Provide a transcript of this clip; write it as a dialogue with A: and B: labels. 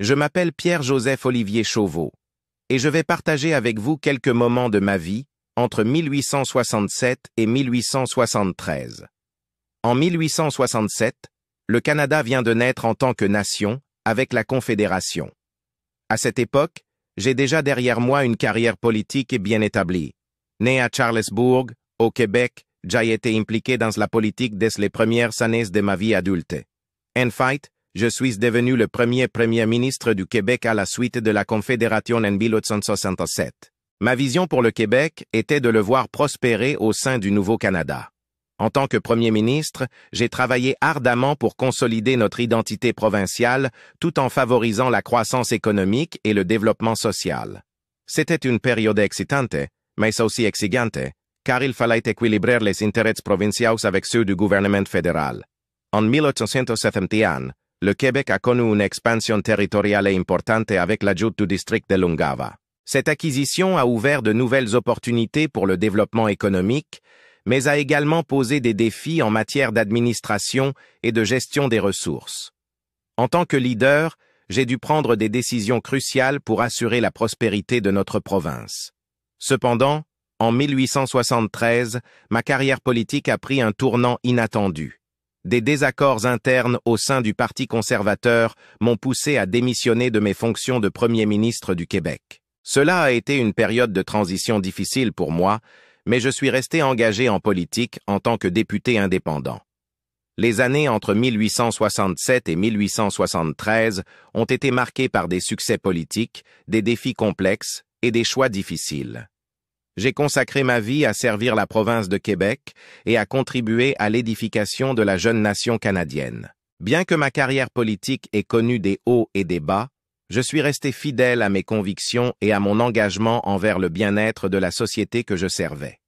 A: Je m'appelle Pierre-Joseph Olivier Chauveau, et je vais partager avec vous quelques moments de ma vie entre 1867 et 1873. En 1867, le Canada vient de naître en tant que nation avec la Confédération. À cette époque, j'ai déjà derrière moi une carrière politique bien établie. Né à Charlesbourg, au Québec, j'ai été impliqué dans la politique dès les premières années de ma vie adulte. En fait, je suis devenu le premier premier ministre du Québec à la suite de la Confédération en 1867. Ma vision pour le Québec était de le voir prospérer au sein du Nouveau Canada. En tant que premier ministre, j'ai travaillé ardemment pour consolider notre identité provinciale tout en favorisant la croissance économique et le développement social. C'était une période excitante, mais aussi exigante, car il fallait équilibrer les intérêts provinciaux avec ceux du gouvernement fédéral. En 1871, le Québec a connu une expansion territoriale importante avec l'ajout du district de Lungava. Cette acquisition a ouvert de nouvelles opportunités pour le développement économique, mais a également posé des défis en matière d'administration et de gestion des ressources. En tant que leader, j'ai dû prendre des décisions cruciales pour assurer la prospérité de notre province. Cependant, en 1873, ma carrière politique a pris un tournant inattendu des désaccords internes au sein du Parti conservateur m'ont poussé à démissionner de mes fonctions de Premier ministre du Québec. Cela a été une période de transition difficile pour moi, mais je suis resté engagé en politique en tant que député indépendant. Les années entre 1867 et 1873 ont été marquées par des succès politiques, des défis complexes et des choix difficiles. J'ai consacré ma vie à servir la province de Québec et à contribuer à l'édification de la jeune nation canadienne. Bien que ma carrière politique ait connu des hauts et des bas, je suis resté fidèle à mes convictions et à mon engagement envers le bien-être de la société que je servais.